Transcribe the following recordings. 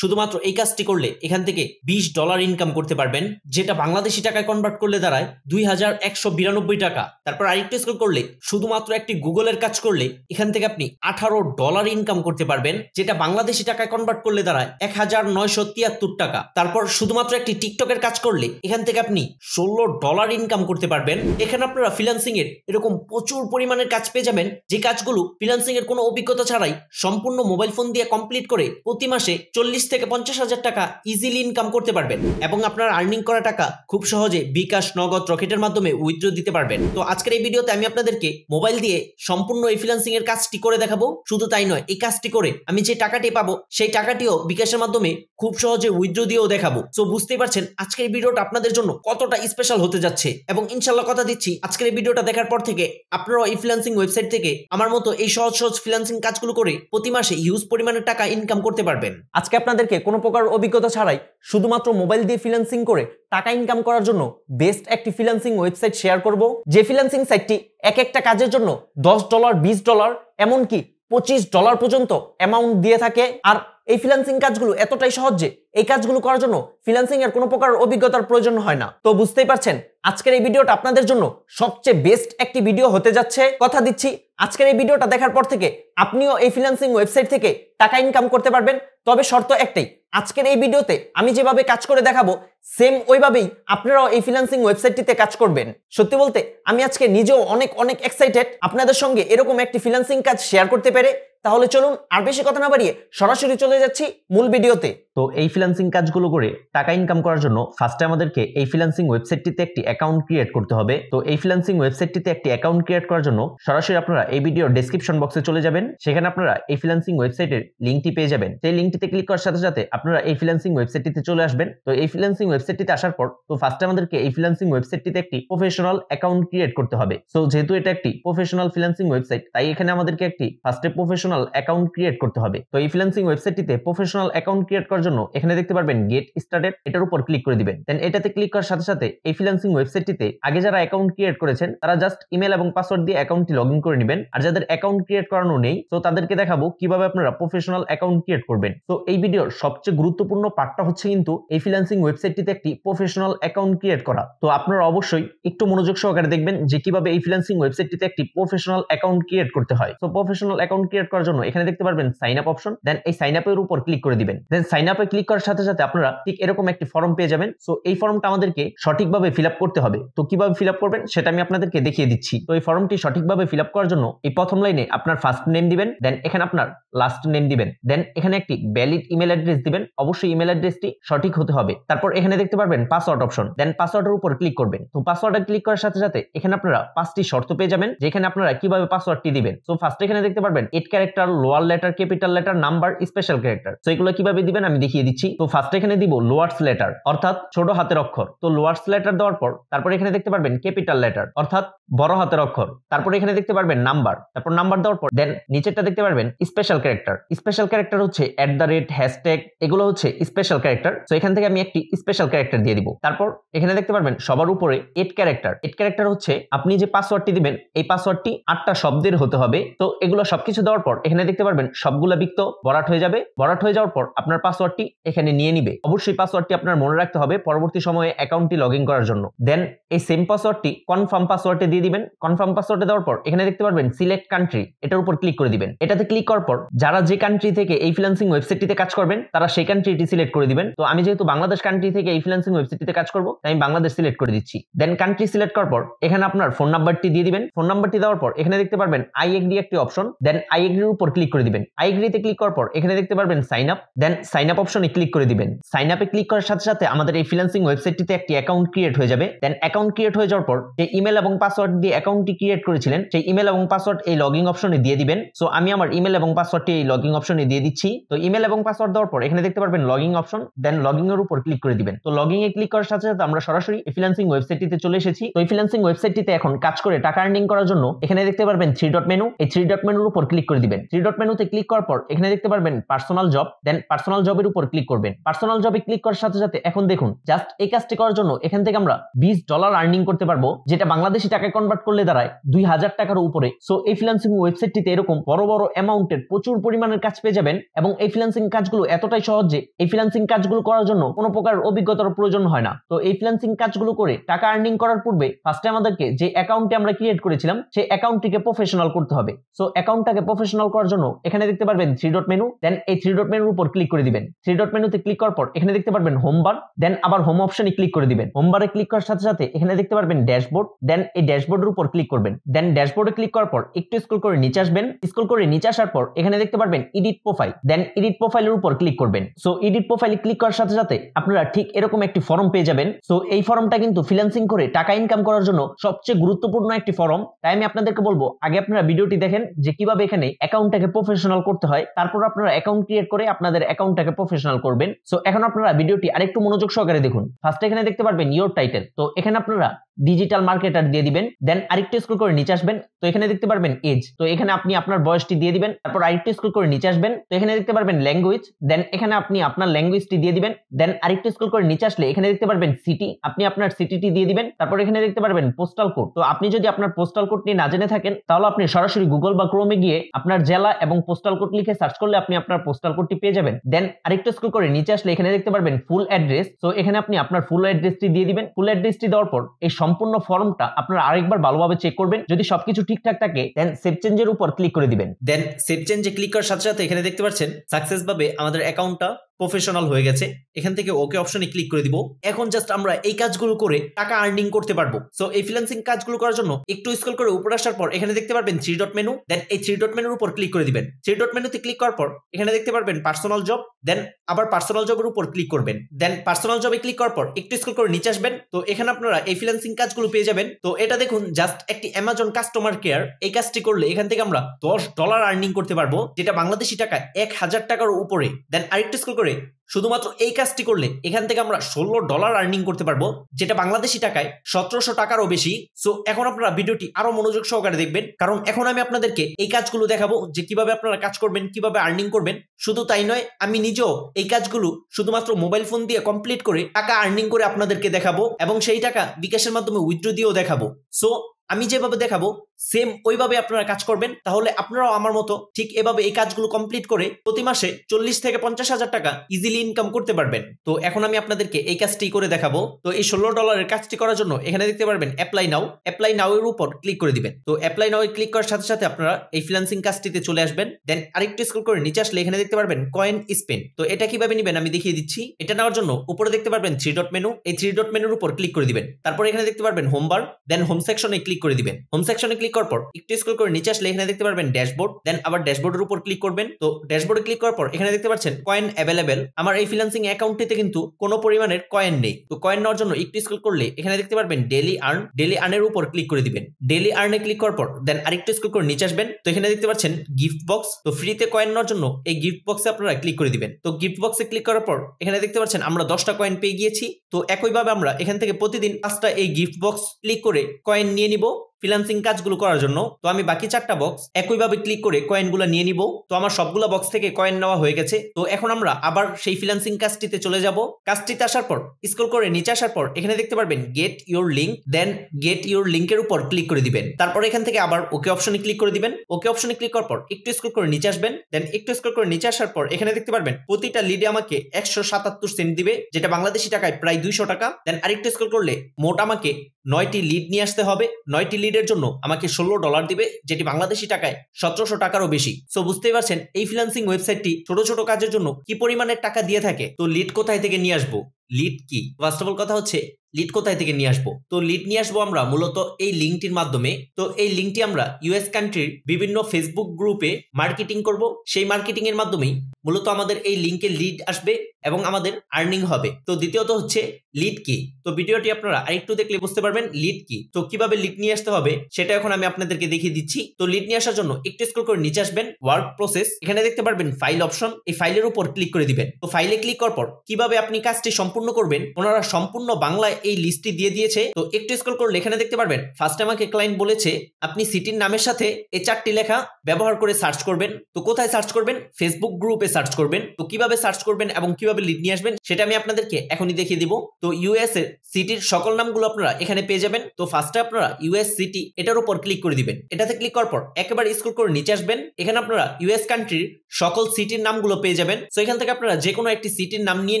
শুধুমাত্র এই কাজটি করলে এখান থেকে বিশ ডলার ইনকাম করতে পারবেন যেটা বাংলাদেশি টাকায় কনভার্ট করলে দাঁড়ায় দুই হাজার একশো বিরানব্বই টাকা তারপর আরেকটি স্কোর করলে শুধুমাত্র একটি গুগলের কাজ করলে এখান থেকে আপনি আঠারো ডলার ইনকাম করতে পারবেন যেটা বাংলাদেশি টাকায় কনভার্ট করলে দাঁড়ায় এক হাজার নয়শো তিয়াত্তর টাকা তারপর শুধুমাত্র একটি টিকটকের কাজ করলে এখান থেকে আপনি ষোলো ডলার ইনকাম করতে পারবেন এখানে আপনারা ফ্রিলান্সিং এর এরকম প্রচুর পরিমাণের কাজ পেয়ে যাবেন যে কাজগুলো ফ্রিলান্সিং এর কোনো অভিজ্ঞতা ছাড়াই সম্পূর্ণ মোবাইল ফোন দিয়ে কমপ্লিট করে প্রতি মাসে চল্লিশ তিরিশ থেকে পঞ্চাশ হাজার টাকা ইজিলি ইনকাম করতে পারবেন এবং আপনার আর্নিং করা টাকা খুব সহজে বিকাশ নগদ রকেটের মাধ্যমে উইথড্র দিতে পারবেন তো আজকের এই ভিডিওতে আমি আপনাদেরকে মোবাইল দিয়ে সম্পূর্ণ এই ফিলান্সিং এর কাজটি করে দেখাবো শুধু তাই নয় এই কাজটি করে আমি যে টাকাটি পাবো সেই টাকাটিও বিকাশের মাধ্যমে খুব সহজে উইথড্র দিয়েও দেখাবো তো বুঝতেই পারছেন আজকের ভিডিওটা আপনাদের জন্য কতটা স্পেশাল হতে যাচ্ছে এবং ইনশাল্লাহ কথা দিচ্ছি আজকের এই ভিডিওটা দেখার পর থেকে আপনারা এই ফিলান্সিং ওয়েবসাইট থেকে আমার মতো এই সহজ সহজ ফিলান্সিং কাজগুলো করে প্রতি মাসে হিউজ পরিমাণের টাকা ইনকাম করতে পারবেন আজকে আপনার আপনাদেরকে কোনো প্রকার অভিজ্ঞতা ছাড়াই শুধুমাত্র মোবাইল দিয়ে ফ্রিল্যান্সিং করে টাকা ইনকাম করার জন্য বেস্ট একটি ফ্রিল্যান্সিং ওয়েবসাইট শেয়ার করব যে ফ্রিল্যান্সিং সাইটটি এক একটা কাজের জন্য দশ ডলার বিশ ডলার এমনকি পঁচিশ ডলার পর্যন্ত অ্যামাউন্ট দিয়ে থাকে আর এই ফ্রিল্যান্সিং কাজগুলো এতটাই সহজ যে এই কাজগুলো করার জন্য ফ্রিল্যান্সিং এর কোনো প্রকার অভিজ্ঞতার প্রয়োজন হয় না তো বুঝতেই পারছেন আজকের এই ভিডিওটা আপনাদের জন্য সবচেয়ে বেস্ট একটি ভিডিও হতে যাচ্ছে কথা দিচ্ছি আজকের এই ভিডিওটা দেখার পর থেকে আপনিও এই ফ্রিল্যান্সিং ওয়েবসাইট থেকে টাকা ইনকাম করতে পারবেন তবে শর্ত একটাই আজকের এই ভিডিওতে আমি যেভাবে কাজ করে দেখাবো সেম ওইভাবেই আপনারাও এই ফ্রিল্যান্সিং ওয়েবসাইটটিতে কাজ করবেন সত্যি বলতে আমি আজকে নিজেও অনেক অনেক এক্সাইটেড আপনাদের সঙ্গে এরকম একটি ফ্রিল্যান্সিং কাজ শেয়ার করতে পেরে তাহলে চলুন আর বেশি কথা না বাড়িয়ে সরাসরি চলে যাচ্ছি মূল ভিডিওতে তো এই ফ্রিল্যান্সিং কাজগুলো করে টাকা ইনকাম করার জন্য ফার্স্টে আমাদেরকে এই ফ্রিল্যান্সিং ওয়েবসাইটটিতে একটি অ্যাকাউন্ট ক্রিয়েট করতে হবে তো এই ফ্রিল্যান্সিং ওয়েবসাইটটিতে একটি অ্যাকাউন্ট ক্রিয়েট করার জন্য সরাসরি আপনারা এই ভিডিও ডিসক্রিপশন বক্সে চলে যাবেন সেখানে আপনারা এই ফ্রিল্যান্সিং ওয়েবসাইটের লিঙ্কটি পেয়ে যাবেন সেই লিঙ্কটিতে ক্লিক করার সাথে সাথে আপনারা এই ফ্রিল্যান্সিং ওয়েবসাইটটিতে চলে আসবেন তো এই ফ্রিল্যান্সিং ওয়েবসাইটটিতে আসার পর তো ফার্স্টে আমাদেরকে এই ফ্রিল্যান্সিং ওয়েবসাইটটিতে একটি প্রফেশনাল অ্যাকাউন্ট ক্রিয়েট করতে হবে সো যেহেতু এটা একটি প্রফেশনাল ফিলান্সিং ওয়েবসাইট তাই এখানে আমাদেরকে একটি ফার্স্টে প্রফেশনাল অ্যাকাউন্ট ক্রিয়েট করতে হবে তো এই ফ্রিল্যান্সিং ওয়েবসাইটটিতে প্রফেশনাল অ্যাকাউন্ট ক্রিয়েট করার জন্য এখানে দেখতে পারবেন গেট স্টার্টেড এটার উপর ক্লিক করে দিবেন দেন এটাতে ক্লিক করার সাথে সাথে এই ফ্রিল্যান্সিং ওয়েবসাইটটিতে আগে যারা অ্যাকাউন্ট ক্রিয়েট করেছেন তারা জাস্ট ইমেল এবং পাসওয়ার্ড দিয়ে অ্যাকাউন্টটি লগ করে নেবেন আর যাদের অ্যাকাউন্ট ক্রিয়েট করানো নেই তো তাদেরকে দেখাবো কিভাবে আপনারা প্রফেশনাল অ্যাকাউন্ট ক্রিয়েট করবেন তো এই ভিডিওর সবচেয়ে গুরুত্বপূর্ণ পার্টটা হচ্ছে কিন্তু এই ফ্রিল্যান্সিং ওয়েবসাইটটিতে একটি প্রফেশনাল অ্যাকাউন্ট ক্রিয়েট করা তো আপনারা অবশ্যই একটু মনোযোগ সহকারে দেখবেন যে কিভাবে এই ফ্রিল্যান্সিং ওয়েবসাইটটিতে একটি প্রফেশনাল অ্যাকাউন্ট ক্রিয়েট করতে হয় তো প্রফেশনাল অ্যাকাউন্ট ক্রিয়েট করার জন্য এখানে দেখতে পারবেন সাইন আপ অপশন দেন এই সাইন আপের উপর ক্লিক করে দিবেন দেন সাইন আপ আপে ক্লিক করার সাথে সাথে আপনারা ঠিক এরকম একটি ফর্ম পেয়ে যাবেন সো এই ফর্মটা আমাদেরকে সঠিকভাবে ফিল করতে হবে তো কিভাবে ফিল করবেন সেটা আমি আপনাদেরকে দেখিয়ে দিচ্ছি তো এই ফর্মটি সঠিকভাবে ফিল করার জন্য এই প্রথম লাইনে আপনার ফার্স্ট নেম দিবেন দেন এখানে আপনার লাস্ট নেম দিবেন দেন এখানে একটি ভ্যালিড ইমেল অ্যাড্রেস দিবেন অবশ্যই ইমেল অ্যাড্রেসটি সঠিক হতে হবে তারপর এখানে দেখতে পারবেন পাসওয়ার্ড অপশন দেন পাসওয়ার্ডের উপর ক্লিক করবেন তো পাসওয়ার্ডে ক্লিক করার সাথে সাথে এখানে আপনারা পাঁচটি শর্ত পেয়ে যাবেন যেখানে আপনারা কিভাবে পাসওয়ার্ডটি দিবেন তো ফার্স্ট এখানে দেখতে পারবেন eight character lower letter capital letter number special character তো এগুলো কিভাবে দিবেন আমি দেখিয়ে দিচ্ছি তো ফার্স্ট এখানে দিব লোয়ার্স লেটার অর্থাৎ ছোট হাতের অক্ষর তো লোয়ার্স লেটার দেওয়ার পর তারপর এখানে দেখতে পারবেন ক্যাপিটাল লেটার অর্থাৎ বড় হাতের অক্ষর তারপর এখানে দেখতে পারবেন নাম্বার তারপর নাম্বার দেওয়ার পর দেন নিচেরটা দেখতে পারবেন স্পেশাল ক্যারেক্টার স্পেশাল ক্যারেক্টার হচ্ছে অ্যাট দ্য রেট হ্যাশট্যাগ এগুলো হচ্ছে স্পেশাল ক্যারেক্টার তো এখান থেকে আমি একটি স্পেশাল ক্যারেক্টার দিয়ে দিব তারপর এখানে দেখতে পারবেন সবার উপরে এট ক্যারেক্টার এট ক্যারেক্টার হচ্ছে আপনি যে পাসওয়ার্ডটি দিবেন এই পাসওয়ার্ডটি আটটা শব্দের হতে হবে তো এগুলো সবকিছু দেওয়ার পর এখানে দেখতে পারবেন সবগুলো বিক্ত বরাট হয়ে যাবে বরাট হয়ে যাওয়ার পর আপনার পাসওয়ার্ড পাসওয়ার্ডটি এখানে নিয়ে নিবে অবশ্যই পাসওয়ার্ডটি আপনার মনে রাখতে হবে পরবর্তী সময়ে অ্যাকাউন্টটি লগ করার জন্য দেন এই সেম পাসওয়ার্ডটি কনফার্ম পাসওয়ার্ডে দিয়ে দিবেন কনফার্ম পাসওয়ার্ডে দেওয়ার পর এখানে দেখতে পারবেন সিলেক্ট কান্ট্রি এটার উপর ক্লিক করে দিবেন এটাতে ক্লিক করার পর যারা যে কান্ট্রি থেকে এই ফ্রিল্যান্সিং ওয়েবসাইটটিতে কাজ করবেন তারা সেই কান্ট্রিটি সিলেক্ট করে দিবেন তো আমি যেহেতু বাংলাদেশ কান্ট্রি থেকে এই ফ্রিল্যান্সিং ওয়েবসাইটটিতে কাজ করব তাই আমি বাংলাদেশ সিলেক্ট করে দিচ্ছি দেন কান্ট্রি সিলেক্ট করার পর এখানে আপনার ফোন নাম্বারটি দিয়ে দিবেন ফোন নাম্বারটি দেওয়ার পর এখানে দেখতে পারবেন আই এগ্রি একটি অপশন দেন আই এগ্রির উপর ক্লিক করে দিবেন আই এগ্রিতে ক্লিক করার পর এখানে দেখতে পারবেন sign up then sign up অপশনে ক্লিক করে দিবেন সাইন আপে ক্লিক করার সাথে সাথে আমাদের এই ফ্রিল্যান্সিং ওয়েবসাইটটিতে একটি অ্যাকাউন্ট ক্রিয়েট হয়ে যাবে দেন অ্যাকাউন্ট ক্রিয়েট হয়ে যাওয়ার পর যে ইমেল এবং পাসওয়ার্ড দিয়ে অ্যাকাউন্টটি ক্রিয়েট করেছিলেন সেই ইমেল এবং পাসওয়ার্ড এই লগিং অপশনে দিয়ে দিবেন সো আমি আমার ইমেল এবং পাসওয়ার্ডটি এই লগিং অপশনে দিয়ে দিচ্ছি তো ইমেল এবং পাসওয়ার্ড দেওয়ার পর এখানে দেখতে পারবেন লগিং অপশন দেন লগিং এর উপর ক্লিক করে দিবেন তো লগিং এ ক্লিক করার সাথে সাথে আমরা সরাসরি ফ্রিল্যান্সিং ওয়েবসাইটটিতে চলে এসেছি তো এই ফ্রিল্যান্সিং ওয়েবসাইটটিতে এখন কাজ করে টাকা আর্নিং করার জন্য এখানে দেখতে পারবেন থ্রি ডট মেনু এই থ্রি ডট মেনুর উপর ক্লিক করে দিবেন থ্রি ডট মেনুতে ক্লিক করার পর এখানে দেখতে পারবেন পার্সোনাল জব দেন পার্সোনাল জবের উপর ক্লিক করবেন পার্সোনাল জবে ক্লিক করার সাথে সাথে এখন দেখুন জাস্ট এই কাজটি করার জন্য এখান থেকে আমরা বিশ ডলার আর্নিং করতে পারবো যেটা বাংলাদেশি টাকায় কনভার্ট করলে দাঁড়ায় দুই হাজার টাকার উপরে সো এই ফ্রিলান্সিং ওয়েবসাইটটিতে এরকম বড় বড় অ্যামাউন্টের প্রচুর পরিমাণের কাজ পেয়ে যাবেন এবং এই ফ্রিলান্সিং কাজগুলো এতটাই সহজ যে এই ফ্রিলান্সিং কাজগুলো করার জন্য কোনো প্রকার অভিজ্ঞতার প্রয়োজন হয় না তো এই ফ্রিলান্সিং কাজগুলো করে টাকা আর্নিং করার পূর্বে ফার্স্টে আমাদেরকে যে অ্যাকাউন্টটি আমরা ক্রিয়েট করেছিলাম সেই অ্যাকাউন্টটিকে প্রফেশনাল করতে হবে সো অ্যাকাউন্টটাকে প্রফেশনাল করার জন্য এখানে দেখতে পারবেন থ্রি ডট মেনু দেন এই থ্রি ডট মেনুর উপর ক্লিক করে দিবেন থ্রি ডট মেনুতে ক্লিক করার পর এখানে দেখতে পারবেন হোমবার দেন আবার হোম অপশনে ক্লিক করে দিবেন হোমবারে ক্লিক করার সাথে সাথে এখানে দেখতে পারবেন ড্যাশবোর্ড দেন এই ড্যাশবোর্ডের উপর ক্লিক করবেন দেন ড্যাশবোর্ডে ক্লিক করার পর একটু স্ক্রল করে নিচে আসবেন স্ক্রল করে নিচে আসার পর এখানে দেখতে পারবেন এডিট প্রোফাইল দেন এডিট প্রোফাইলের উপর ক্লিক করবেন সো এডিট প্রোফাইলে ক্লিক করার সাথে সাথে আপনারা ঠিক এরকম একটি ফর্ম পেয়ে যাবেন সো এই ফর্মটা কিন্তু ফ্রিল্যান্সিং করে টাকা ইনকাম করার জন্য সবচেয়ে গুরুত্বপূর্ণ একটি ফর্ম তাই আমি আপনাদেরকে বলবো আগে আপনারা ভিডিওটি দেখেন যে কিভাবে এখানে অ্যাকাউন্টটাকে প্রফেশনাল করতে হয় তারপর আপনারা অ্যাকাউন্ট ক্রিয়েট করে আপনাদের অ্যাকাউন্টটাকে প্রফেশনাল প্রফেশনাল করবেন সো এখন আপনারা ভিডিওটি আরেকটু মনোযোগ সহকারে দেখুন ফার্স্ট এখানে দেখতে পারবেন ইয়োর টাইটেল তো এখানে আপনারা ডিজিটাল মার্কেটার দিয়ে দিবেন দেন আরেকটি স্কুল করে নিচে আসবেন তো এখানে দেখতে পারবেন এজ তো এখানে আপনি আপনার বয়সটি দিয়ে দিবেন তারপর আরেকটি স্কুল করে নিচে আসবেন তো এখানে দেখতে পারবেন ল্যাঙ্গুয়েজ দেন এখানে আপনি আপনার ল্যাঙ্গুয়েজটি দিয়ে দিবেন দেন আরেকটি স্ক্রল করে নিচে আসলে এখানে দেখতে পারবেন সিটি আপনি আপনার সিটিটি দিয়ে দিবেন তারপর এখানে দেখতে পারবেন পোস্টাল কোড তো আপনি যদি আপনার পোস্টাল কোড নিয়ে না জেনে থাকেন তাহলে আপনি সরাসরি গুগল বা ক্রোমে গিয়ে আপনার জেলা এবং পোস্টাল কোড লিখে সার্চ করলে আপনি আপনার পোস্টাল কোডটি পেয়ে যাবেন দেন আরেকটি স্কুল করে নিচে আসলে এখানে দেখতে পারবেন ফুল অ্যাড্রেস তো এখানে আপনি আপনার ফুল অ্যাড্রেসটি দিয়ে দিবেন ফুল অ্যাড্রেসটি দেওয়ার পর এই সম্পূর্ণ ফর্মটা আপনারা আরেকবার ভালোভাবে চেক করবেন যদি সবকিছু ঠিকঠাক থাকে দেন সেভ চেঞ্জের উপর ক্লিক করে দিবেন দেন সেভ চেঞ্জে ক্লিক করার সাথে সাথে এখানে দেখতে পাচ্ছেন সাকসেস ভাবে আমাদের অ্যাকাউন্টটা প্রফেশনাল হয়ে গেছে এখান থেকে ওকে অপশনে ক্লিক করে দিব এখন জাস্ট আমরা এই কাজগুলো করে টাকা আর্নিং করতে পারবো সো এই ফ্রিল্যান্সিং কাজগুলো করার জন্য একটু স্ক্রল করে উপরে আসার পর এখানে দেখতে পারবেন থ্রি ডট মেনু দেন এই থ্রি ডট মেনুর উপর ক্লিক করে দিবেন থ্রি ডট মেনুতে ক্লিক করার পর এখানে দেখতে পারবেন পার্সোনাল জব দেন আবার পার্সোনাল জবের উপর ক্লিক করবেন দেন পার্সোনাল জবে ক্লিক করার পর একটু স্ক্রল করে নিচে আসবেন তো এখানে আপনারা এই ফ্রিল্যান্সিং কাজগুলো পেয়ে যাবেন তো এটা দেখুন জাস্ট একটি অ্যামাজন কাস্টমার কেয়ার এই কাজটি করলে এখান থেকে আমরা দশ ডলার আর্নিং করতে পারবো যেটা বাংলাদেশি টাকা এক হাজার টাকার উপরে দেন আরেকটু স্ক্রল করে শুধুমাত্র এই কাজটি করলে এখান থেকে আমরা ষোলো ডলার আর্নিং করতে পারবো যেটা বাংলাদেশি টাকায় সতেরোশো টাকারও বেশি সো এখন আপনারা ভিডিওটি আরো মনোযোগ সহকারে দেখবেন কারণ এখন আমি আপনাদেরকে এই কাজগুলো দেখাবো যে কিভাবে আপনারা কাজ করবেন কিভাবে আর্নিং করবেন শুধু তাই নয় আমি নিজেও এই কাজগুলো শুধুমাত্র মোবাইল ফোন দিয়ে কমপ্লিট করে টাকা আর্নিং করে আপনাদেরকে দেখাবো এবং সেই টাকা বিকাশের মাধ্যমে উইথড্র দিয়েও দেখাবো সো আমি যেভাবে দেখাবো সেম ওইভাবে আপনারা কাজ করবেন তাহলে আপনারাও আমার মতো ঠিক এভাবে এই কাজগুলো কমপ্লিট করে প্রতি মাসে চল্লিশ থেকে পঞ্চাশ হাজার টাকা ইজিলি ইনকাম করতে পারবেন তো এখন আমি আপনাদেরকে এই কাজটি করে দেখাবো তো এই ষোলো ডলারের কাজটি করার জন্য এখানে দেখতে পারবেন অ্যাপ্লাই নাও অ্যাপ্লাই নাও এর উপর ক্লিক করে দিবেন তো অ্যাপ্লাই নাও ক্লিক করার সাথে সাথে আপনারা এই ফ্রিলান্সিং কাজটিতে চলে আসবেন দেন আরেকটু স্কুল করে নিচে আসলে এখানে দেখতে পারবেন কয়েন স্পেন তো এটা কিভাবে নেবেন আমি দেখিয়ে দিচ্ছি এটা নেওয়ার জন্য উপরে দেখতে পারবেন থ্রি ডট মেনু এই থ্রি ডট মেনুর উপর ক্লিক করে দিবেন তারপর এখানে দেখতে পারবেন হোমবার দেন হোম সেকশনে ক্লিক ক্লিক করে দিবেন হোম সেকশনে ক্লিক করার পর একটু স্ক্রল করে নিচে আসলে এখানে দেখতে পারবেন ড্যাশবোর্ড দেন আবার ড্যাশবোর্ডের উপর ক্লিক করবেন তো ড্যাশবোর্ডে ক্লিক করার পর এখানে দেখতে পাচ্ছেন কয়েন অ্যাভেলেবেল আমার এই ফ্রিলান্সিং অ্যাকাউন্টটিতে কিন্তু কোনো পরিমাণের কয়েন নেই তো কয়েন নেওয়ার জন্য একটু স্ক্রল করলে এখানে দেখতে পারবেন ডেলি আর্ন ডেলি আর্নের উপর ক্লিক করে দিবেন ডেলি আর্নে ক্লিক করার পর দেন আরেকটু স্ক্রল করে নিচে আসবেন তো এখানে দেখতে পাচ্ছেন গিফট বক্স তো ফ্রিতে কয়েন নেওয়ার জন্য এই গিফট বক্সে আপনারা ক্লিক করে দিবেন তো গিফট বক্সে ক্লিক করার পর এখানে দেখতে পাচ্ছেন আমরা দশটা কয়েন পেয়ে গিয়েছি তো একইভাবে আমরা এখান থেকে প্রতিদিন পাঁচটা এই গিফট বক্স ক্লিক করে কয়েন নিয়ে নিব table ফ্রিলান্সিং কাজগুলো করার জন্য তো আমি বাকি চারটা বক্স একইভাবে ক্লিক করে কয়েনগুলো নিয়ে নিব তো আমার সবগুলো বক্স থেকে কয়েন নেওয়া হয়ে গেছে তো এখন আমরা আবার সেই ফ্রিলান্সিং কাজটিতে চলে যাব কাজটিতে আসার পর স্কোর করে নিচে আসার পর এখানে দেখতে পারবেন get your link then get your লিঙ্কের উপর ক্লিক করে দিবেন তারপর এখান থেকে আবার ওকে অপশনে ক্লিক করে দিবেন ওকে অপশনে ক্লিক করার পর একটু স্কোর করে নিচে আসবেন দেন একটু স্কোর করে নিচে আসার পর এখানে দেখতে পারবেন প্রতিটা লিডে আমাকে একশো সাতাত্তর সেন্ট দিবে যেটা বাংলাদেশি টাকায় প্রায় দুইশো টাকা দেন আরেকটু স্কোর করলে মোট আমাকে নয়টি লিড নিয়ে আসতে হবে নয়টি লিড টিকিটের জন্য আমাকে ষোলো ডলার দিবে যেটি বাংলাদেশি টাকায় সতেরোশো টাকারও বেশি সো বুঝতেই পারছেন এই ফ্রিলান্সিং ওয়েবসাইটটি ছোট ছোট কাজের জন্য কি পরিমাণের টাকা দিয়ে থাকে তো লিড কোথায় থেকে নিয়ে আসবো লিড কি ফার্স্ট অফ অল কথা হচ্ছে লিড কোথায় থেকে নিয়ে আসবো তো লিড নিয়ে আসবো আমরা মূলত এই লিঙ্কটির মাধ্যমে তো এই লিঙ্কটি আমরা ইউএস কান্ট্রির বিভিন্ন ফেসবুক গ্রুপে মার্কেটিং করব সেই মার্কেটিং এর মাধ্যমেই মূলত আমাদের এই লিঙ্কে লিড আসবে এবং আমাদের আর্নিং হবে তো দ্বিতীয়ত হচ্ছে লিড কি তো ভিডিওটি আপনারা আরেকটু দেখলে বুঝতে পারবেন লিড কি তো কিভাবে লিড নিয়ে আসতে হবে সেটা এখন আমি আপনাদেরকে দেখিয়ে দিচ্ছি তো লিড নিয়ে আসার জন্য একটু স্ক্রল করে নিচে আসবেন ওয়ার্ক প্রসেস এখানে দেখতে পারবেন ফাইল অপশন এই ফাইলের উপর ক্লিক করে দিবেন তো ফাইলে ক্লিক করার পর কিভাবে আপনি কাজটি সম্পূর্ণ সম্পূর্ণ করবেন ওনারা সম্পূর্ণ বাংলায় এই লিস্টটি দিয়ে দিয়েছে তো একটু স্কল করলে এখানে দেখতে পারবেন ফার্স্ট আমাকে ক্লায়েন্ট বলেছে আপনি সিটির নামের সাথে এ চারটি লেখা ব্যবহার করে সার্চ করবেন তো কোথায় সার্চ করবেন ফেসবুক গ্রুপে সার্চ করবেন তো কিভাবে সার্চ করবেন এবং কিভাবে লিড নিয়ে আসবেন সেটা আমি আপনাদেরকে এখনই দেখিয়ে দিব তো ইউএস এর সিটির সকল নামগুলো আপনারা এখানে পেয়ে যাবেন তো ফার্স্টে আপনারা ইউএস সিটি এটার উপর ক্লিক করে দিবেন এটাতে ক্লিক করার পর একেবারে স্কুল করে নিচে আসবেন এখানে আপনারা ইউএস কান্ট্রির সকল সিটির নামগুলো পেয়ে যাবেন তো এখান থেকে আপনারা যে কোনো একটি সিটির নাম নিয়ে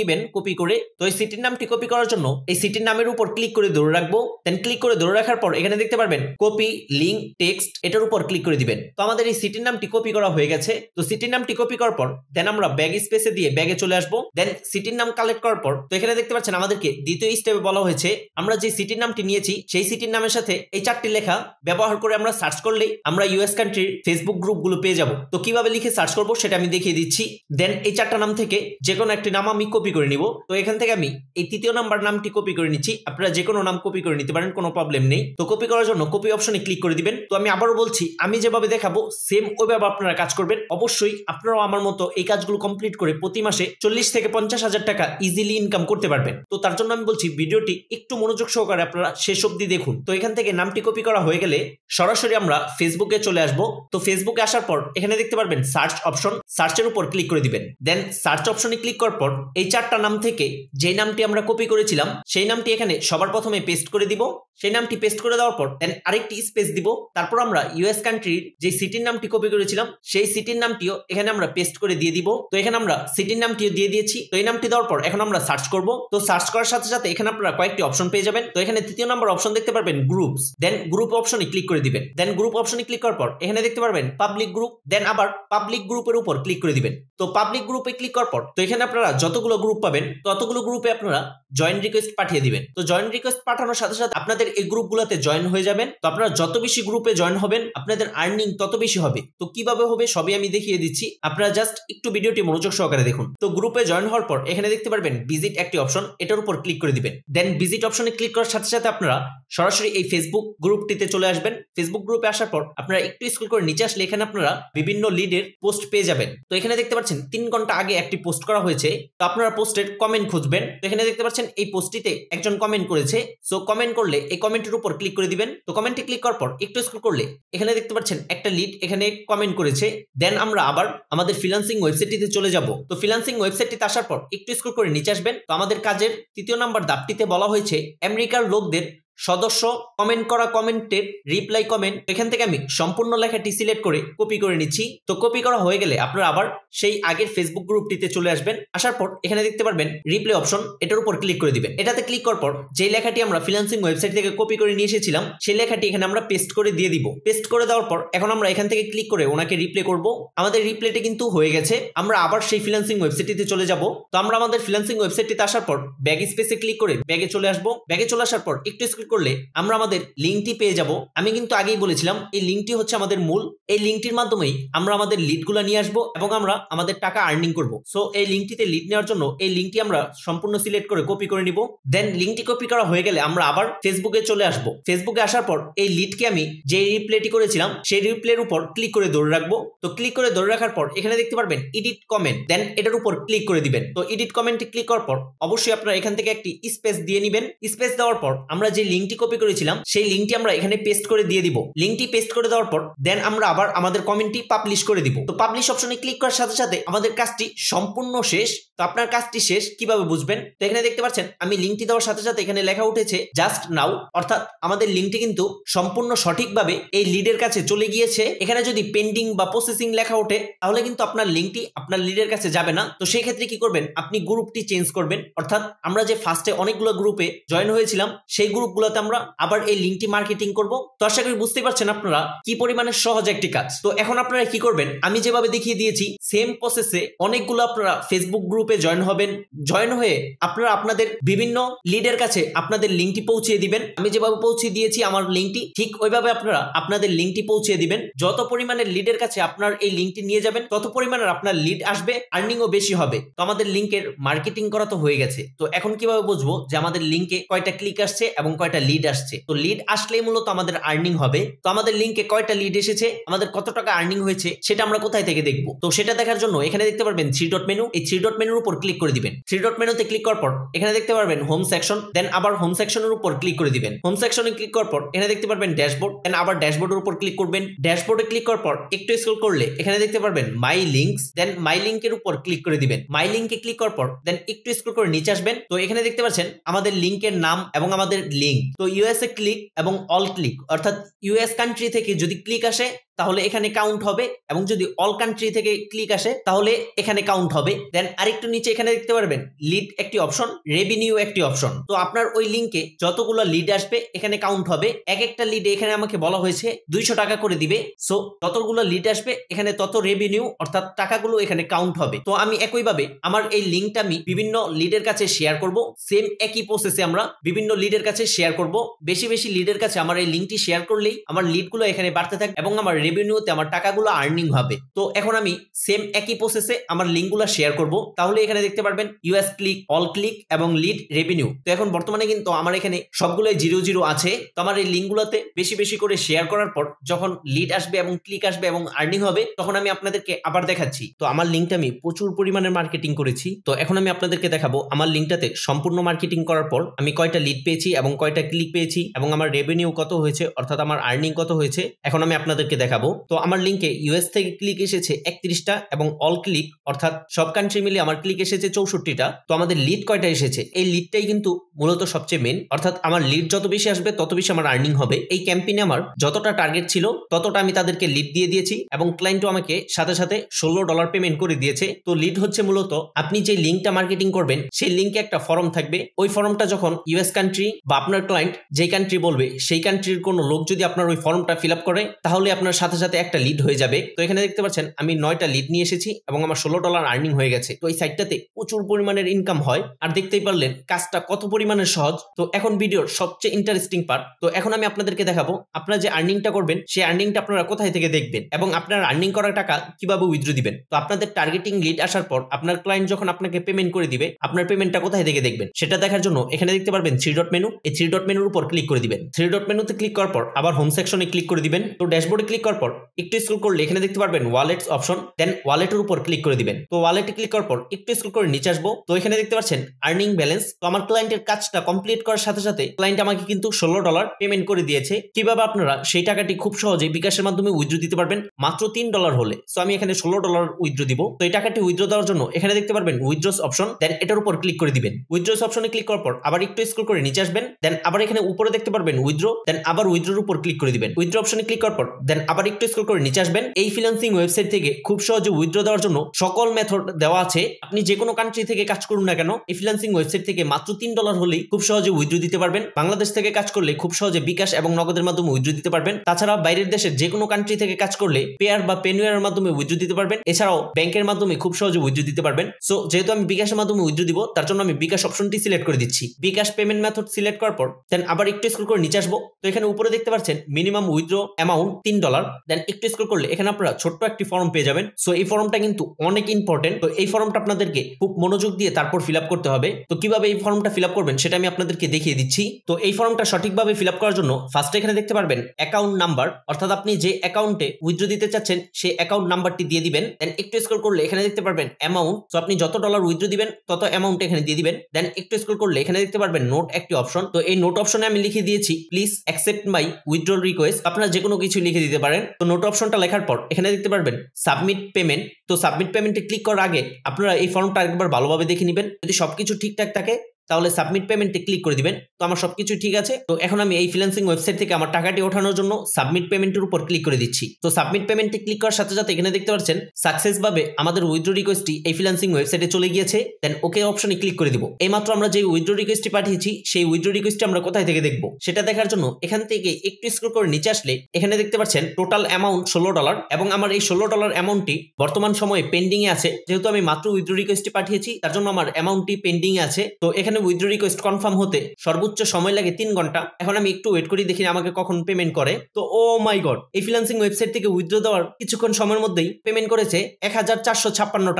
নেবেন কপি করে তো এই সিটির নামটি কপি করার জন্য এই সিটির নামের উপর ক্লিক করে ধরে রাখবো দেন ক্লিক করে ধরে রাখার পর এখানে দেখতে পারবেন কপি লিঙ্ক টেক্সট এটার উপর ক্লিক করে দিবেন তো আমাদের এই সিটির নামটি কপি করা হয়ে গেছে তো সিটির নামটি কপি করার পর দেন আমরা ব্যাগ স্পেসে দিয়ে ব্যাগে চলে আসবো দেন সিটির নাম কালেক্ট করার পর তো এখানে দেখতে পাচ্ছেন আমাদেরকে দ্বিতীয় স্টেপে বলা হয়েছে আমরা যে সিটির নামটি নিয়েছি সেই সিটির নামের সাথে এই চারটি লেখা ব্যবহার করে আমরা সার্চ করলেই আমরা ইউএস কান্ট্রির ফেসবুক গ্রুপগুলো পেয়ে যাব তো কিভাবে লিখে সার্চ করবো সেটা আমি দেখিয়ে দিচ্ছি দেন এই চারটা নাম থেকে যে কোনো একটি নাম আমি কপি করে নিব তো এখান থেকে থেকে আমি এই তৃতীয় নাম্বার নামটি কপি করে নিচ্ছি আপনারা যে কোনো নাম কপি করে নিতে পারেন কোনো প্রবলেম নেই তো কপি করার জন্য কপি অপশনে ক্লিক করে দিবেন তো আমি আবারও বলছি আমি যেভাবে দেখাবো সেম ওইভাবে আপনারা কাজ করবেন অবশ্যই আপনারাও আমার মতো এই কাজগুলো কমপ্লিট করে প্রতি মাসে চল্লিশ থেকে পঞ্চাশ হাজার টাকা ইজিলি ইনকাম করতে পারবেন তো তার জন্য আমি বলছি ভিডিওটি একটু মনোযোগ সহকারে আপনারা শেষ অব্দি দেখুন তো এখান থেকে নামটি কপি করা হয়ে গেলে সরাসরি আমরা ফেসবুকে চলে আসব তো ফেসবুকে আসার পর এখানে দেখতে পারবেন সার্চ অপশন সার্চের উপর ক্লিক করে দিবেন দেন সার্চ অপশনে ক্লিক করার পর এই চারটা নাম থেকে যে নামটি আমরা কপি করেছিলাম সেই নামটি এখানে সবার প্রথমে পেস্ট করে দিব সেই নামটি পেস্ট করে দেওয়ার পর দেন আরেকটি স্পেস দিব তারপর আমরা ইউএস কান্ট্রির যে সিটির নামটি কপি করেছিলাম সেই সিটির নামটিও এখানে আমরা পেস্ট করে দিয়ে দিব তো এখানে আমরা সিটির নামটিও দিয়ে দিয়েছি তো এই নামটি দেওয়ার পর এখন আমরা সার্চ করব তো সার্চ করার সাথে সাথে এখানে আপনারা কয়েকটি অপশন পেয়ে যাবেন তো এখানে তৃতীয় নাম্বার অপশন দেখতে পারবেন গ্রুপস দেন গ্রুপ অপশনে ক্লিক করে দিবেন দেন গ্রুপ অপশনে ক্লিক করার পর এখানে দেখতে পারবেন পাবলিক গ্রুপ দেন আবার পাবলিক গ্রুপের উপর ক্লিক করে দিবেন তো পাবলিক গ্রুপে ক্লিক করার পর তো এখানে আপনারা যতগুলো গ্রুপ পাবেন ততগুলো গ্রুপে আপনারা জয়েন রিকোয়েস্ট পাঠিয়ে দিবেন তো জয়েন রিকোয়েস্ট পাঠানোর সাথে সাথে আপনাদের এই গ্রুপগুলোতে জয়েন হয়ে যাবেন তো আপনারা যত বেশি গ্রুপে জয়েন হবেন আপনাদের আর্নিং তত বেশি হবে তো কিভাবে হবে সবই আমি দেখিয়ে দিচ্ছি আপনারা জাস্ট একটু ভিডিওটি মনোযোগ সহকারে দেখুন তো গ্রুপে জয়েন হওয়ার পর এখানে দেখতে পারবেন ভিজিট একটি অপশন এটার উপর ক্লিক করে দিবেন দেন ভিজিট অপশনে ক্লিক করার সাথে সাথে আপনারা সরাসরি এই ফেসবুক গ্রুপটিতে চলে আসবেন ফেসবুক গ্রুপে আসার পর আপনারা একটু স্কুল করে নিচে আসলে এখানে আপনারা বিভিন্ন লিডের পোস্ট পেয়ে যাবেন তো এখানে দেখতে পাচ্ছেন তিন ঘন্টা আগে একটি পোস্ট করা হয়েছে তো আপনারা পোস্টের কমেন্ট খুঁজবেন করবেন তো এখানে দেখতে পাচ্ছেন এই পোস্টটিতে একজন কমেন্ট করেছে সো কমেন্ট করলে এই কমেন্টের উপর ক্লিক করে দিবেন তো কমেন্টে ক্লিক করার পর একটু স্ক্রল করলে এখানে দেখতে পাচ্ছেন একটা লিড এখানে কমেন্ট করেছে দেন আমরা আবার আমাদের ফিলান্সিং ওয়েবসাইটটিতে চলে যাব তো ফ্রিলান্সিং ওয়েবসাইটটিতে আসার পর একটু স্ক্রল করে নিচে আসবেন তো আমাদের কাজের তৃতীয় নাম্বার ধাপটিতে বলা হয়েছে আমেরিকার লোকদের সদস্য কমেন্ট করা কমেন্টের রিপ্লাই কমেন্ট এখান থেকে আমি সম্পূর্ণ লেখাটি সিলেক্ট করে কপি করে নিচ্ছি তো কপি করা হয়ে গেলে আপনারা আবার সেই আগের ফেসবুক গ্রুপটিতে চলে আসবেন আসার পর এখানে দেখতে পারবেন রিপ্লাই অপশন এটার উপর ক্লিক করে দিবেন এটাতে ক্লিক করার পর যে লেখাটি আমরা ফিলান্সিং ওয়েবসাইট থেকে কপি করে নিয়ে এসেছিলাম সেই লেখাটি এখানে আমরা পেস্ট করে দিয়ে দিব পেস্ট করে দেওয়ার পর এখন আমরা এখান থেকে ক্লিক করে ওনাকে রিপ্লে করব আমাদের রিপ্লেটি কিন্তু হয়ে গেছে আমরা আবার সেই ফিলান্সিং ওয়েবসাইটটিতে চলে যাব তো আমরা আমাদের ফিলান্সিং ওয়েবসাইটটিতে আসার পর ব্যাগ স্পেসে ক্লিক করে ব্যাগে চলে আসবো ব্যাগে চলে আসার পর একটু স্ক্রিন করলে আমরা আমাদের লিঙ্কটি পেয়ে যাব আমি কিন্তু আগেই বলেছিলাম এই লিঙ্কটি হচ্ছে আমাদের মূল এই লিঙ্কটির মাধ্যমেই আমরা আমাদের লিডগুলো নিয়ে আসবো এবং আমরা আমাদের টাকা আর্নিং করব সো এই লিঙ্কটিতে লিড নেওয়ার জন্য এই লিঙ্কটি আমরা সম্পূর্ণ সিলেক্ট করে কপি করে নিব দেন লিঙ্কটি কপি করা হয়ে গেলে আমরা আবার ফেসবুকে চলে আসব ফেসবুকে আসার পর এই লিডকে আমি যে রিপ্লেটি করেছিলাম সেই রিপ্লের উপর ক্লিক করে ধরে রাখবো তো ক্লিক করে ধরে রাখার পর এখানে দেখতে পারবেন ইডিট কমেন্ট দেন এটার উপর ক্লিক করে দিবেন তো ইডিট কমেন্টে ক্লিক করার পর অবশ্যই আপনারা এখান থেকে একটি স্পেস দিয়ে নিবেন স্পেস দেওয়ার পর আমরা যে লিঙ্ক লিঙ্কটি কপি করেছিলাম সেই লিঙ্কটি আমরা এখানে পেস্ট করে দিয়ে দিব লিঙ্কটি পেস্ট করে দেওয়ার পর দেন আমরা আবার আমাদের কমেন্টটি পাবলিশ করে দিব তো পাবলিশ অপশনে ক্লিক করার সাথে সাথে আমাদের কাজটি সম্পূর্ণ শেষ তো আপনার কাজটি শেষ কিভাবে বুঝবেন তো এখানে দেখতে পাচ্ছেন আমি লিঙ্কটি দেওয়ার সাথে সাথে এখানে লেখা উঠেছে জাস্ট নাও অর্থাৎ আমাদের লিঙ্কটি কিন্তু সম্পূর্ণ সঠিকভাবে এই লিডের কাছে চলে গিয়েছে এখানে যদি পেন্ডিং বা প্রসেসিং লেখা ওঠে তাহলে কিন্তু আপনার লিঙ্কটি আপনার লিডের কাছে যাবে না তো সেই ক্ষেত্রে কি করবেন আপনি গ্রুপটি চেঞ্জ করবেন অর্থাৎ আমরা যে ফার্স্টে অনেকগুলো গ্রুপে জয়েন হয়েছিলাম সেই গ্রুপ গ্রুপগুলোতে আমরা আবার এই লিঙ্কটি মার্কেটিং করব তো আশা করি বুঝতে পারছেন আপনারা কি পরিমাণে সহজ একটি কাজ তো এখন আপনারা কি করবেন আমি যেভাবে দেখিয়ে দিয়েছি সেম প্রসেসে অনেকগুলো আপনারা ফেসবুক গ্রুপে জয়েন হবেন জয়েন হয়ে আপনারা আপনাদের বিভিন্ন লিডের কাছে আপনাদের লিঙ্কটি পৌঁছে দিবেন আমি যেভাবে পৌঁছে দিয়েছি আমার লিঙ্কটি ঠিক ওইভাবে আপনারা আপনাদের লিঙ্কটি পৌঁছে দিবেন যত পরিমাণের লিডের কাছে আপনার এই লিঙ্কটি নিয়ে যাবেন তত পরিমাণের আপনার লিড আসবে আর্নিংও বেশি হবে তো আমাদের লিঙ্কের মার্কেটিং করা তো হয়ে গেছে তো এখন কিভাবে বুঝবো যে আমাদের লিঙ্কে কয়টা ক্লিক আসছে এবং কয়টা কয়টা লিড আসছে তো লিড আসলেই মূলত আমাদের আর্নিং হবে তো আমাদের লিঙ্কে কয়টা লিড এসেছে আমাদের কত টাকা আর্নিং হয়েছে সেটা আমরা কোথায় থেকে দেখব তো সেটা দেখার জন্য এখানে দেখতে পারবেন থ্রি ডট মেনু এই থ্রি ডট মেনুর উপর ক্লিক করে দিবেন থ্রি ডট মেনুতে ক্লিক করার পর এখানে দেখতে পারবেন হোম সেকশন দেন আবার হোম সেকশনের উপর ক্লিক করে দিবেন হোম সেকশনে ক্লিক করার পর এখানে দেখতে পারবেন ড্যাশবোর্ড দেন আবার ড্যাশবোর্ডের উপর ক্লিক করবেন ড্যাশবোর্ডে ক্লিক করার পর একটু স্ক্রল করলে এখানে দেখতে পারবেন মাই লিঙ্কস দেন মাই লিঙ্কের উপর ক্লিক করে দিবেন মাই লিঙ্কে ক্লিক করার পর দেন একটু স্ক্রল করে নিচে আসবেন তো এখানে দেখতে পাচ্ছেন আমাদের লিঙ্কের নাম এবং আমাদের লিঙ্ক তো ইউএসএ ক্লিক এবং অল ক্লিক অর্থাৎ ইউএস কান্ট্রি থেকে যদি ক্লিক আসে তাহলে এখানে কাউন্ট হবে এবং যদি অল কান্ট্রি থেকে ক্লিক আসে তাহলে এখানে কাউন্ট হবে দেন আরেকটু নিচে এখানে দেখতে পারবেন লিড একটি অপশন রেভিনিউ একটি অপশন তো আপনার ওই লিঙ্কে যতগুলো লিড আসবে এখানে কাউন্ট হবে এক একটা লিড এখানে আমাকে বলা হয়েছে দুইশো টাকা করে দিবে সো ততগুলো লিড আসবে এখানে তত রেভিনিউ অর্থাৎ টাকাগুলো এখানে কাউন্ট হবে তো আমি একইভাবে আমার এই লিঙ্কটা আমি বিভিন্ন লিডের কাছে শেয়ার করব সেম একই প্রসেসে আমরা বিভিন্ন লিডের কাছে শেয়ার করব বেশি বেশি লিডের কাছে আমার এই লিঙ্কটি শেয়ার করলেই আমার লিডগুলো এখানে বাড়তে থাকে এবং আমার রেভিনিউতে আমার টাকাগুলো আর্নিং হবে তো এখন আমি সেম একই প্রসেসে আমার লিঙ্কগুলো শেয়ার করব তাহলে এখানে দেখতে পারবেন ইউএস ক্লিক অল ক্লিক এবং লিড রেভিনিউ তো এখন বর্তমানে কিন্তু আমার এখানে সবগুলোই জিরো জিরো আছে তো আমার এই লিঙ্কগুলোতে বেশি বেশি করে শেয়ার করার পর যখন লিড আসবে এবং ক্লিক আসবে এবং আর্নিং হবে তখন আমি আপনাদেরকে আবার দেখাচ্ছি তো আমার লিঙ্কটা আমি প্রচুর পরিমাণের মার্কেটিং করেছি তো এখন আমি আপনাদেরকে দেখাবো আমার লিঙ্কটাতে সম্পূর্ণ মার্কেটিং করার পর আমি কয়টা লিড পেয়েছি এবং কয়টা ক্লিক পেয়েছি এবং আমার রেভিনিউ কত হয়েছে অর্থাৎ আমার আর্নিং কত হয়েছে এখন আমি আপনাদেরকে দেখ দেখাবো তো আমার লিঙ্কে ইউএস থেকে ক্লিক এসেছে একত্রিশটা এবং অল ক্লিক অর্থাৎ সব কান্ট্রি মিলে আমার ক্লিক এসেছে চৌষট্টিটা তো আমাদের লিড কয়টা এসেছে এই লিডটাই কিন্তু মূলত সবচেয়ে মেন অর্থাৎ আমার লিড যত বেশি আসবে তত বেশি আমার আর্নিং হবে এই ক্যাম্পেইনে আমার যতটা টার্গেট ছিল ততটা আমি তাদেরকে লিড দিয়ে দিয়েছি এবং ক্লায়েন্টও আমাকে সাথে সাথে ষোলো ডলার পেমেন্ট করে দিয়েছে তো লিড হচ্ছে মূলত আপনি যে লিঙ্কটা মার্কেটিং করবেন সেই লিঙ্কে একটা ফর্ম থাকবে ওই ফর্মটা যখন ইউএস কান্ট্রি বা আপনার ক্লায়েন্ট যে কান্ট্রি বলবে সেই কান্ট্রির কোনো লোক যদি আপনার ওই ফর্মটা ফিল আপ করে তাহলে আপনার সাথে সাথে একটা লিড হয়ে যাবে তো এখানে দেখতে পাচ্ছেন আমি নয়টা লিড নিয়ে এসেছি এবং আমার ষোলো ডলার আর্নিং হয়ে গেছে তো এই সাইটটাতে প্রচুর পরিমাণের ইনকাম হয় আর দেখতেই পারলেন কাজটা কত পরিমাণের সহজ তো এখন ভিডিওর সবচেয়ে ইন্টারেস্টিং পার্ট তো এখন আমি আপনাদেরকে দেখাবো আপনারা যে আর্নিংটা করবেন সেই আর্নিংটা আপনারা কোথায় থেকে দেখবেন এবং আপনার আর্নিং করা টাকা কিভাবে উইথড্র দিবেন তো আপনাদের টার্গেটিং লিড আসার পর আপনার ক্লায়েন্ট যখন আপনাকে পেমেন্ট করে দিবে আপনার পেমেন্টটা কোথায় থেকে দেখবেন সেটা দেখার জন্য এখানে দেখতে পারবেন থ্রি ডট মেনু এই থ্রি ডট মেনুর উপর ক্লিক করে দিবেন থ্রি ডট মেনুতে ক্লিক করার পর আবার হোম সেকশনে ক্লিক করে দিবেন তো ড্যাশবোর্ডে ক্লিক করার পর একটু স্ক্রল করলে এখানে দেখতে পারবেন ওয়ালেটস অপশন দেন ওয়ালেটের উপর ক্লিক করে দিবেন তো ওয়ালেটে ক্লিক করার পর একটু স্ক্রল করে নিচে আসবো তো এখানে দেখতে পাচ্ছেন আর্নিং ব্যালেন্স তো আমার ক্লায়েন্টের কাজটা কমপ্লিট করার সাথে সাথে ক্লায়েন্ট আমাকে কিন্তু ষোলো ডলার পেমেন্ট করে দিয়েছে কিভাবে আপনারা সেই টাকাটি খুব সহজে বিকাশের মাধ্যমে উইথড্র দিতে পারবেন মাত্র তিন ডলার হলে তো আমি এখানে ষোলো ডলার উইথড্র দিব তো এই টাকাটি উইথড্র দেওয়ার জন্য এখানে দেখতে পারবেন উইথড্রস অপশন দেন এটার উপর ক্লিক করে দিবেন উইথড্রস অপশনে ক্লিক করার পর আবার একটু স্ক্রল করে নিচে আসবেন দেন আবার এখানে উপরে দেখতে পারবেন উইথড্র দেন আবার উইথড্রর উপর ক্লিক করে দিবেন উইথড্র অপশনে ক্লিক করার পর দেন আবার আবার একটু স্কুল করে নিচে আসবেন এই ফ্রিল্যান্সিং ওয়েবসাইট থেকে খুব সহজে উইথড্র দেওয়ার জন্য সকল মেথড দেওয়া আছে আপনি যে কোনো কান্ট্রি থেকে কাজ করুন না কেন এই ফ্রিল্যান্সিং ওয়েবসাইট থেকে মাত্র তিন ডলার হলেই খুব সহজে উইথড্র দিতে পারবেন বাংলাদেশ থেকে কাজ করলে খুব সহজে বিকাশ এবং নগদের মাধ্যমে উইথড্র দিতে পারবেন তাছাড়া বাইরের দেশের যে কোনো কান্ট্রি থেকে কাজ করলে পেয়ার বা পেনুয়ারের মাধ্যমে উইথড্র দিতে পারবেন এছাড়াও ব্যাংকের মাধ্যমে খুব সহজে উইথড্র দিতে পারবেন সো যেহেতু আমি বিকাশের মাধ্যমে উইথড্র দিব তার জন্য আমি বিকাশ অপশনটি সিলেক্ট করে দিচ্ছি বিকাশ পেমেন্ট মেথড সিলেক্ট করার পর দেন আবার একটু স্ক্রল করে নিচে আসবো তো এখানে উপরে দেখতে পাচ্ছেন মিনিমাম উইথড্র অ্যামাউন্ট তিন ডলার দেন একটু স্ক্রল করলে এখানে আপনারা ছোট্ট একটি ফর্ম পেয়ে যাবেন সো এই ফর্মটা কিন্তু অনেক ইম্পর্টেন্ট তো এই ফর্মটা আপনাদেরকে খুব মনোযোগ দিয়ে তারপর ফিল আপ করতে হবে তো কিভাবে এই ফর্মটা ফিল আপ করবেন সেটা আমি আপনাদেরকে দেখিয়ে দিচ্ছি তো এই ফর্মটা সঠিকভাবে ফিল আপ করার জন্য ফার্স্ট এখানে দেখতে পারবেন অ্যাকাউন্ট নাম্বার অর্থাৎ আপনি যে অ্যাকাউন্টে উইথড্র দিতে চাচ্ছেন সেই অ্যাকাউন্ট নাম্বারটি দিয়ে দিবেন দেন একটু স্ক্রল করলে এখানে দেখতে পারবেন অ্যামাউন্ট তো আপনি যত ডলার উইথড্র দিবেন তত অ্যামাউন্ট এখানে দিয়ে দিবেন দেন একটু স্ক্রল করলে এখানে দেখতে পারবেন নোট একটি অপশন তো এই নোট অপশনে আমি লিখে দিয়েছি please accept my withdrawal request আপনারা যে কোনো কিছু লিখে দিতে পারেন তো নোট অপশনটা লেখার পর এখানে দেখতে পারবেন সাবমিট পেমেন্ট তো সাবমিট পেমেন্টে ক্লিক করার আগে আপনারা এই ফর্মটা একবার ভালোভাবে দেখে নেবেন যদি সবকিছু ঠিকঠাক থাকে তাহলে সাবমিট পেমেন্টে ক্লিক করে দিবেন তো আমার সব কিছু ঠিক আছে তো এখন আমি এই ফ্রিল্যান্সিং ওয়েবসাইট থেকে আমার টাকাটি ওঠানোর জন্য সাবমিট পেমেন্টের উপর ক্লিক করে দিচ্ছি তো সাবমিট পেমেন্টে ক্লিক করার সাথে সাথে এখানে দেখতে পাচ্ছেন সাকসেসভাবে আমাদের উইথড্র রিকোয়েস্টটি এই ফিলান্সিং ওয়েবসাইটে চলে গিয়েছে দেন ওকে অপশনে ক্লিক করে দিব এইমাত্র আমরা যে উইথড্র রিকোয়েস্টটি পাঠিয়েছি সেই উইথড্র রিকোয়েস্টটি আমরা কোথায় থেকে দেখব সেটা দেখার জন্য এখান থেকে একটু স্ক্রল করে নিচে আসলে এখানে দেখতে পাচ্ছেন টোটাল অ্যামাউন্ট ষোলো ডলার এবং আমার এই ষোলো ডলার অ্যামাউন্টটি বর্তমান সময়ে পেন্ডিংয়ে আছে যেহেতু আমি মাত্র উইথড্র রিকোয়েস্টটি পাঠিয়েছি তার জন্য আমার অ্যামাউন্টটি পেন্ডিংয়ে আছে তো এখানে উইথড্র রিকোয়েস্ট কনফার্ম হতে সর্বোচ্চ সময় লাগে তিন ঘন্টা এখন আমি একটু ওয়েট করি দেখি আমাকে কখন পেমেন্ট করে তো ও মাই গড এই ফিলান্সিং ওয়েবসাইট থেকে উইথড্র দেওয়ার কিছুক্ষণ সময়ের মধ্যেই পেমেন্ট করেছে এক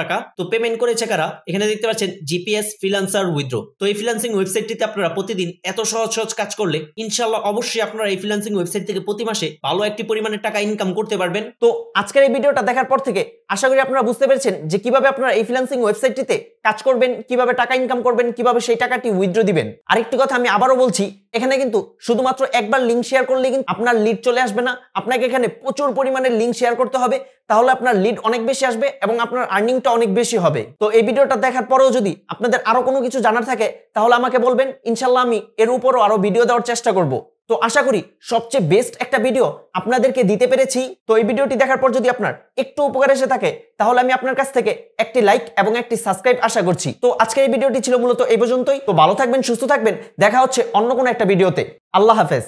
টাকা তো পেমেন্ট করেছে কারা এখানে দেখতে পাচ্ছেন জিপিএস ফ্রিলান্সার উইথড্র তো এই ফিলান্সিং ওয়েবসাইটটিতে আপনারা প্রতিদিন এত সহজ সহজ কাজ করলে ইনশাল্লাহ অবশ্যই আপনারা এই ফিলান্সিং ওয়েবসাইট থেকে প্রতি মাসে ভালো একটি পরিমাণের টাকা ইনকাম করতে পারবেন তো আজকের এই ভিডিওটা দেখার পর থেকে আশা করি আপনারা বুঝতে পেরেছেন যে কিভাবে আপনারা এই ফিলান্সিং ওয়েবসাইটটিতে কাজ করবেন কিভাবে টাকা ইনকাম করবেন কিভাবে সেই টাকা টাকাটি উইথড্র দিবেন আরেকটি কথা আমি আবারও বলছি এখানে কিন্তু শুধুমাত্র একবার লিঙ্ক শেয়ার করলে কিন্তু আপনার লিড চলে আসবে না আপনাকে এখানে প্রচুর পরিমাণে লিঙ্ক শেয়ার করতে হবে তাহলে আপনার লিড অনেক বেশি আসবে এবং আপনার আর্নিংটা অনেক বেশি হবে তো এই ভিডিওটা দেখার পরেও যদি আপনাদের আরও কোনো কিছু জানার থাকে তাহলে আমাকে বলবেন ইনশাল্লাহ আমি এর উপরও আরও ভিডিও দেওয়ার চেষ্টা করব তো আশা করি সবচেয়ে বেস্ট একটা ভিডিও আপনাদেরকে দিতে পেরেছি তো এই ভিডিওটি দেখার পর যদি আপনার একটু উপকার এসে থাকে তাহলে আমি আপনার কাছ থেকে একটি লাইক এবং একটি সাবস্ক্রাইব আশা করছি তো আজকে এই ভিডিওটি ছিল মূলত এই পর্যন্তই তো ভালো থাকবেন সুস্থ থাকবেন দেখা হচ্ছে অন্য কোনো একটা ভিডিওতে আল্লাহ হাফেজ